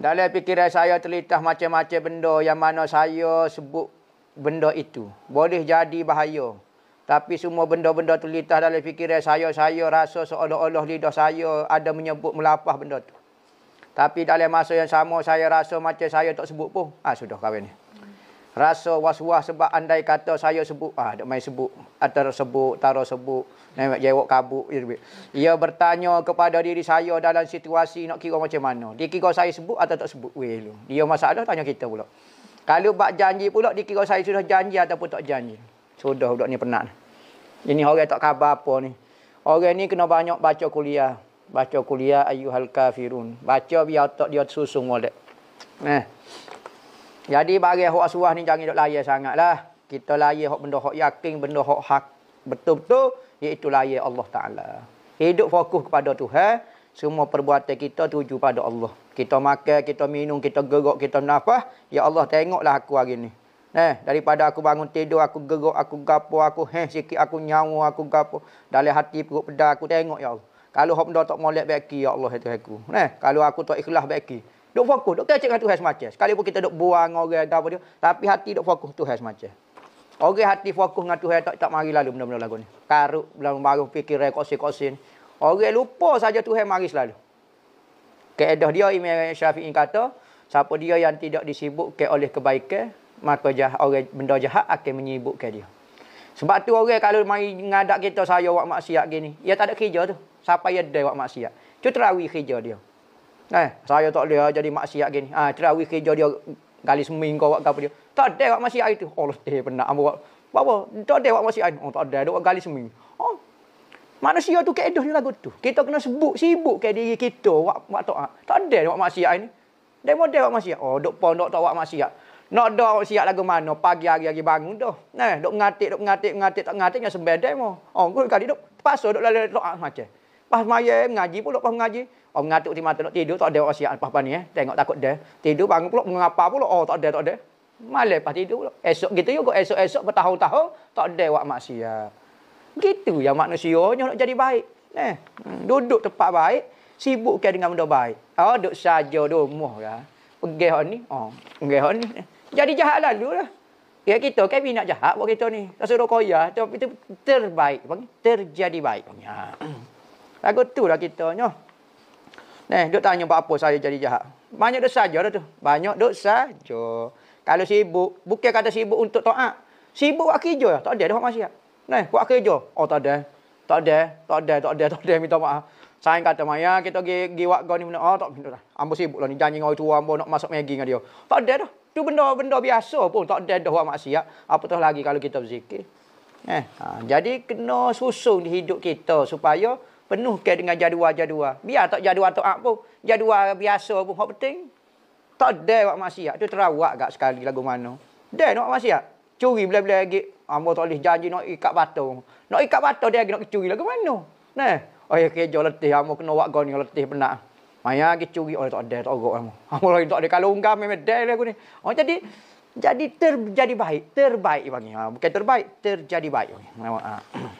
Dalam fikiran saya terlintas macam-macam benda yang mana saya sebut benda itu. Boleh jadi bahaya. Tapi semua benda-benda terlintas dalam fikiran saya, saya rasa seolah-olah lidah saya ada menyebut melapah benda itu. Tapi dalam masa yang sama, saya rasa macam saya tak sebut pun. Ah, sudah kahwin ni rasa was-was sebab andai kata saya sebut ah dak mai sebut atau sebut taro sebut naik jawab kabuk ia bertanya kepada diri saya dalam situasi nak kira macam mana dikira saya sebut atau tak sebut weh lu dia masalah tanya kita pula kalau bak janji pula dikira saya sudah janji ataupun tak janji sudah budak ni penat ini orang tak khabar apa ni orang ni kena banyak baca kuliah baca kuliah ayyuhal kafirun baca biar tak dia susung molek nah eh. Jadi bagi hok asuah ni jangan dok layan sangatlah. Kita layan hok benda hok yakin, benda hok hak betul-betul iaitu layan Allah Taala. Hidup fokus kepada Tuhan, semua perbuatan kita tuju pada Allah. Kita makan, kita minum, kita gerak, kita nafas, ya Allah tengoklah aku hari ni. Eh, daripada aku bangun tidur, aku gerak, aku gapo, aku heh sikit, aku nyawa, aku gapo. Dalam hati perut pedah, aku tengok ya Allah. Kalau hok benda tak molek baiki ya Allah itu aku. Eh, kalau aku tak ikhlas baiki. Duk fokus. Duk kecil dengan Tuhan semacam. pun kita duk buang orang apa dia. Tapi hati duk fokus Tuhan semacam. Orang hati fokus dengan Tuhan tak tak mari lalu benda-benda lagu ni. Karut belum baru fikir kosi kosin. ni. Orang lupa saja Tuhan mari selalu. Keedah dia Imam Syafi'i kata, siapa dia yang tidak disibukkan oleh kebaikan, maka jah, orang benda jahat akan menyibukkan dia. Sebab tu orang kalau mari ngadak kita saya buat maksiat gini, dia tak ada kerja tu. Siapa yang dia buat maksiat? Tu terawih kerja dia. Eh, saya tak boleh ah, jadi maksiat gini. Ah, terawih kerja dia gali seminggu buat apa dia. Tak ada buat maksiat itu. Allah teh benar. ambo buat. Apa? Tak ada buat maksiat. Oh, tak ada ada buat seminggu. Oh. Manusia tu keedah ni lagu tu. Kita kena sibuk sibuk ke diri kita buat buat tak. Ah. Tak ada buat maksiat ni. Dia model buat maksiat. Oh, dok pon dok tak buat maksiat. Nak ada orang siap lagu mana, pagi hari lagi bangun dah. Nah, eh, duk ngatik, duk ngatik, ngatik, tak ngatik, yang sembah demo. Oh, kau kali duk, terpaksa duk lalai doa ah, macam. Pas maya, ngaji pun duk pas ngaji. Orang mengatuk di mata nak tidur tak ada orang apa-apa ni eh. Tengok takut dia. Tidur bangun pula mengapa pula. Oh tak ada tak ada. Malah lepas tidur pula. Esok gitu juga esok-esok bertahun-tahun tak ada buat maksiat. Gitu yang manusianya nak jadi baik. Eh, hmm, duduk tempat baik, sibuk sibukkan dengan benda baik. Oh, duduk saja di rumah ya. Pergi ni, oh, pergi ni. Jadi jahat lalu lah. Ya kita kan bina jahat buat kita ni. Tak suruh koya, tapi itu terbaik. Terjadi baik. Ya. Lagu tu lah kita. Nyoh. Nih, duk tanya buat apa saya jadi jahat. Banyak dosa saja dah tu. Banyak dosa saja. Kalau sibuk, bukan kata sibuk untuk taat. Sibuk buat kerja ya. Tak ada dah maksiat. Nih, buat kerja. Oh, tak ada. Tak ada, tak ada, tak ada, tak ada minta maaf. Saya kata maya kita pergi pergi buat kau ni Oh, tak minta. Ambo sibuklah ni janji ngau tu ambo nak masuk Maggi dengan dia. Tak ada dah. Tu benda-benda biasa pun tak ada dah buat maksiat. Apa tu lagi kalau kita berzikir. Eh, ha, jadi kena susun di hidup kita supaya Penuh penuhkan dengan jadual-jadual. Biar tak jadual tu apa, jadual biasa pun hak penting. Tak ada buat maksiat. Tu terawak gak sekali lagu mana? Dan nak maksiat. Curi bila-bila lagi. Ambo tak boleh janji nak ikat batu. Nak ikat batu dia lagi nak curi lagu mano. Nah. Oh ya kerja letih ambo kena wak gon letih penat. Maya lagi curi oleh tak ada tak ogok ambo. Ambo lagi tak ada kalunggam memang dan lagu ni. Oh jadi jadi terjadi baik, terbaik panggil. Ha, bukan terbaik, terjadi baik. ha.